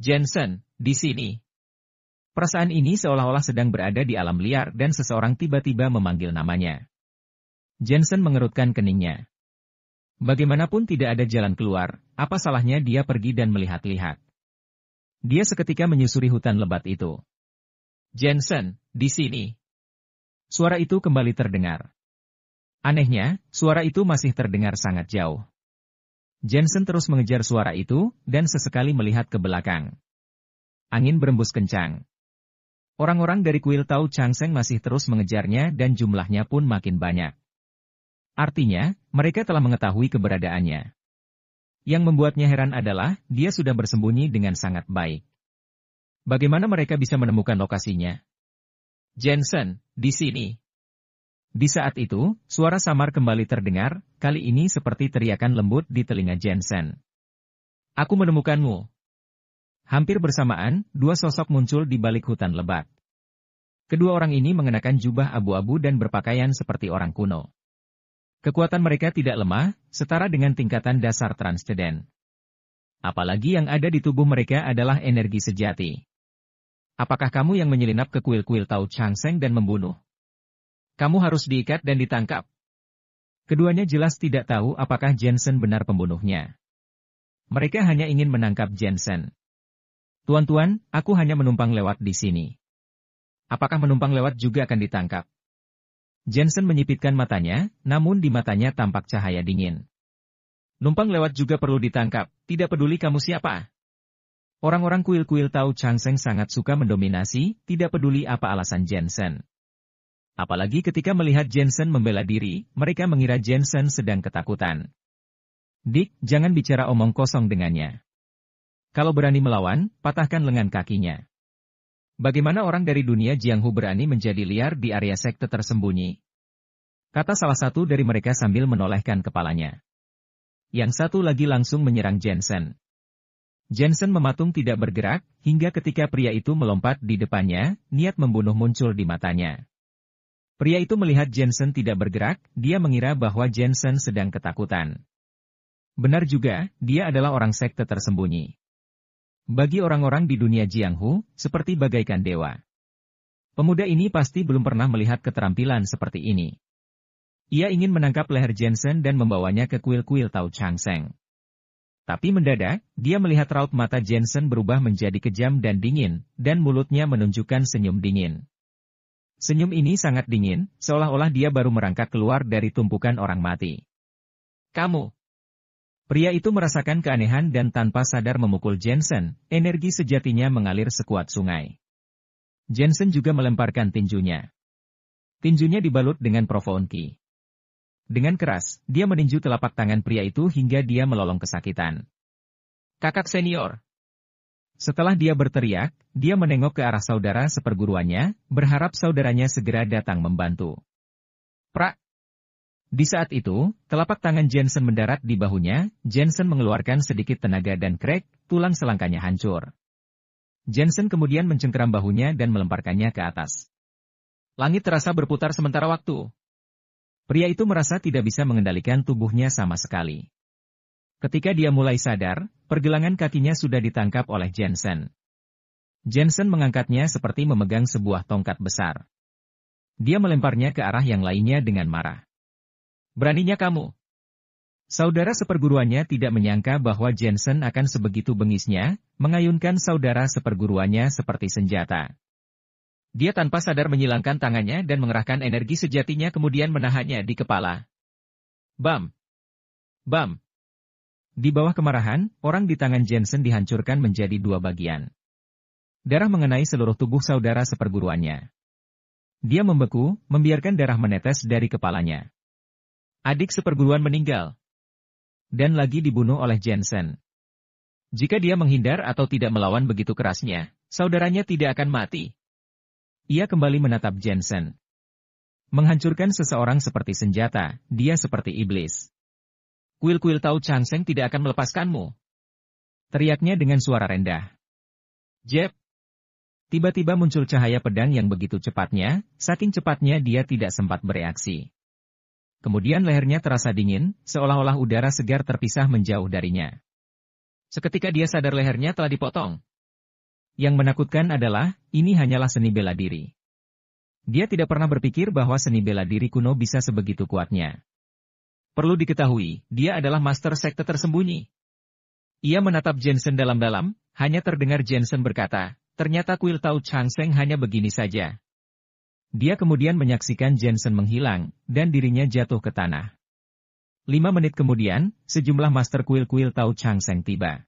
Jensen, di sini. Perasaan ini seolah-olah sedang berada di alam liar dan seseorang tiba-tiba memanggil namanya. Jensen mengerutkan keningnya. Bagaimanapun tidak ada jalan keluar, apa salahnya dia pergi dan melihat-lihat. Dia seketika menyusuri hutan lebat itu. Jensen, di sini. Suara itu kembali terdengar. Anehnya, suara itu masih terdengar sangat jauh. Jensen terus mengejar suara itu, dan sesekali melihat ke belakang. Angin berembus kencang. Orang-orang dari kuil Tau Changseng masih terus mengejarnya dan jumlahnya pun makin banyak. Artinya, mereka telah mengetahui keberadaannya. Yang membuatnya heran adalah, dia sudah bersembunyi dengan sangat baik. Bagaimana mereka bisa menemukan lokasinya? Jensen, di sini. Di saat itu, suara samar kembali terdengar, kali ini seperti teriakan lembut di telinga Jensen. Aku menemukanmu. Hampir bersamaan, dua sosok muncul di balik hutan lebat. Kedua orang ini mengenakan jubah abu-abu dan berpakaian seperti orang kuno. Kekuatan mereka tidak lemah, setara dengan tingkatan dasar transcendent. Apalagi yang ada di tubuh mereka adalah energi sejati. Apakah kamu yang menyelinap ke kuil-kuil Tao Changseng dan membunuh? Kamu harus diikat dan ditangkap. Keduanya jelas tidak tahu apakah Jensen benar pembunuhnya. Mereka hanya ingin menangkap Jensen. Tuan-tuan, aku hanya menumpang lewat di sini. Apakah menumpang lewat juga akan ditangkap? Jensen menyipitkan matanya, namun di matanya tampak cahaya dingin. Numpang lewat juga perlu ditangkap, tidak peduli kamu siapa. Orang-orang kuil-kuil tahu Changseng sangat suka mendominasi, tidak peduli apa alasan Jensen. Apalagi ketika melihat Jensen membela diri, mereka mengira Jensen sedang ketakutan. Dick, jangan bicara omong kosong dengannya. Kalau berani melawan, patahkan lengan kakinya. Bagaimana orang dari dunia Jianghu berani menjadi liar di area sekte tersembunyi? Kata salah satu dari mereka sambil menolehkan kepalanya. Yang satu lagi langsung menyerang Jensen. Jensen mematung tidak bergerak, hingga ketika pria itu melompat di depannya, niat membunuh muncul di matanya. Pria itu melihat Jensen tidak bergerak, dia mengira bahwa Jensen sedang ketakutan. Benar juga, dia adalah orang sekte tersembunyi. Bagi orang-orang di dunia Jianghu, seperti bagaikan dewa. Pemuda ini pasti belum pernah melihat keterampilan seperti ini. Ia ingin menangkap leher Jensen dan membawanya ke kuil-kuil Tao Changseng. Tapi mendadak, dia melihat raut mata Jensen berubah menjadi kejam dan dingin, dan mulutnya menunjukkan senyum dingin. Senyum ini sangat dingin, seolah-olah dia baru merangkak keluar dari tumpukan orang mati. Kamu. Pria itu merasakan keanehan dan tanpa sadar memukul Jensen, energi sejatinya mengalir sekuat sungai. Jensen juga melemparkan tinjunya. Tinjunya dibalut dengan key. Dengan keras, dia meninju telapak tangan pria itu hingga dia melolong kesakitan. Kakak senior. Setelah dia berteriak, dia menengok ke arah saudara seperguruannya, berharap saudaranya segera datang membantu. Prak! Di saat itu, telapak tangan Jensen mendarat di bahunya, Jensen mengeluarkan sedikit tenaga dan krek, tulang selangkanya hancur. Jensen kemudian mencengkeram bahunya dan melemparkannya ke atas. Langit terasa berputar sementara waktu. Pria itu merasa tidak bisa mengendalikan tubuhnya sama sekali. Ketika dia mulai sadar, pergelangan kakinya sudah ditangkap oleh Jensen. Jensen mengangkatnya seperti memegang sebuah tongkat besar. Dia melemparnya ke arah yang lainnya dengan marah. Beraninya kamu? Saudara seperguruannya tidak menyangka bahwa Jensen akan sebegitu bengisnya, mengayunkan saudara seperguruannya seperti senjata. Dia tanpa sadar menyilangkan tangannya dan mengerahkan energi sejatinya kemudian menahannya di kepala. Bam! Bam! Di bawah kemarahan, orang di tangan Jensen dihancurkan menjadi dua bagian. Darah mengenai seluruh tubuh saudara seperguruannya. Dia membeku, membiarkan darah menetes dari kepalanya. Adik seperguruan meninggal. Dan lagi dibunuh oleh Jensen. Jika dia menghindar atau tidak melawan begitu kerasnya, saudaranya tidak akan mati. Ia kembali menatap Jensen. Menghancurkan seseorang seperti senjata, dia seperti iblis. Kuil-kuil tahu Changseng tidak akan melepaskanmu. Teriaknya dengan suara rendah. Jeb! Tiba-tiba muncul cahaya pedang yang begitu cepatnya, saking cepatnya dia tidak sempat bereaksi. Kemudian lehernya terasa dingin, seolah-olah udara segar terpisah menjauh darinya. Seketika dia sadar lehernya telah dipotong. Yang menakutkan adalah, ini hanyalah seni bela diri. Dia tidak pernah berpikir bahwa seni bela diri kuno bisa sebegitu kuatnya. Perlu diketahui, dia adalah master sekte tersembunyi. Ia menatap Jensen dalam-dalam, hanya terdengar Jensen berkata, ternyata kuil Tao Seng hanya begini saja. Dia kemudian menyaksikan Jensen menghilang, dan dirinya jatuh ke tanah. Lima menit kemudian, sejumlah master kuil-kuil Tao Seng tiba.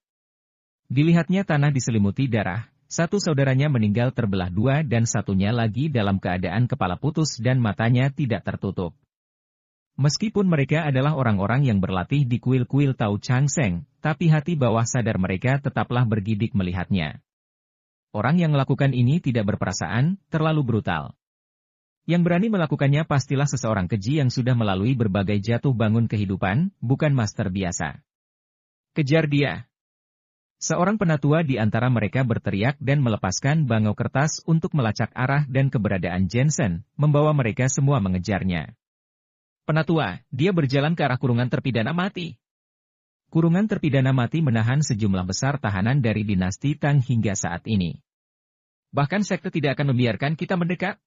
Dilihatnya tanah diselimuti darah, satu saudaranya meninggal terbelah dua dan satunya lagi dalam keadaan kepala putus dan matanya tidak tertutup. Meskipun mereka adalah orang-orang yang berlatih di kuil-kuil Tao Changseng, tapi hati bawah sadar mereka tetaplah bergidik melihatnya. Orang yang melakukan ini tidak berperasaan, terlalu brutal. Yang berani melakukannya pastilah seseorang keji yang sudah melalui berbagai jatuh bangun kehidupan, bukan master biasa. Kejar dia. Seorang penatua di antara mereka berteriak dan melepaskan bangau kertas untuk melacak arah dan keberadaan Jensen, membawa mereka semua mengejarnya. Penatua, dia berjalan ke arah kurungan terpidana mati. Kurungan terpidana mati menahan sejumlah besar tahanan dari dinasti Tang hingga saat ini. Bahkan sekte tidak akan membiarkan kita mendekat.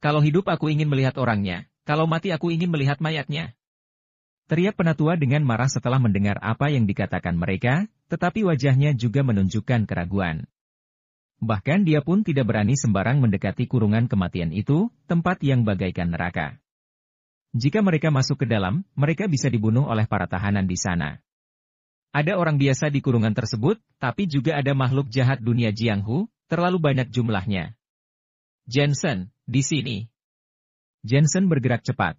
Kalau hidup aku ingin melihat orangnya, kalau mati aku ingin melihat mayatnya. Teriak penatua dengan marah setelah mendengar apa yang dikatakan mereka, tetapi wajahnya juga menunjukkan keraguan. Bahkan dia pun tidak berani sembarang mendekati kurungan kematian itu, tempat yang bagaikan neraka. Jika mereka masuk ke dalam, mereka bisa dibunuh oleh para tahanan di sana. Ada orang biasa di kurungan tersebut, tapi juga ada makhluk jahat dunia Jianghu, terlalu banyak jumlahnya. Jensen, di sini. Jensen bergerak cepat.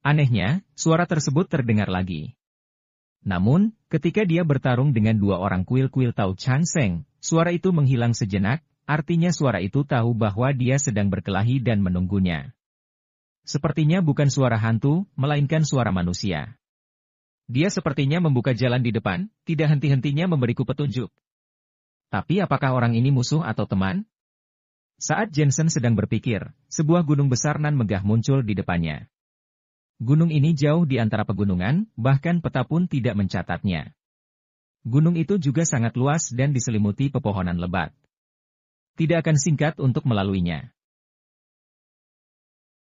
Anehnya, suara tersebut terdengar lagi. Namun, ketika dia bertarung dengan dua orang kuil-kuil Tao Chan Seng, suara itu menghilang sejenak, artinya suara itu tahu bahwa dia sedang berkelahi dan menunggunya. Sepertinya bukan suara hantu, melainkan suara manusia. Dia sepertinya membuka jalan di depan, tidak henti-hentinya memberiku petunjuk. Tapi apakah orang ini musuh atau teman? Saat Jensen sedang berpikir, sebuah gunung besar nan megah muncul di depannya. Gunung ini jauh di antara pegunungan, bahkan peta pun tidak mencatatnya. Gunung itu juga sangat luas dan diselimuti pepohonan lebat. Tidak akan singkat untuk melaluinya.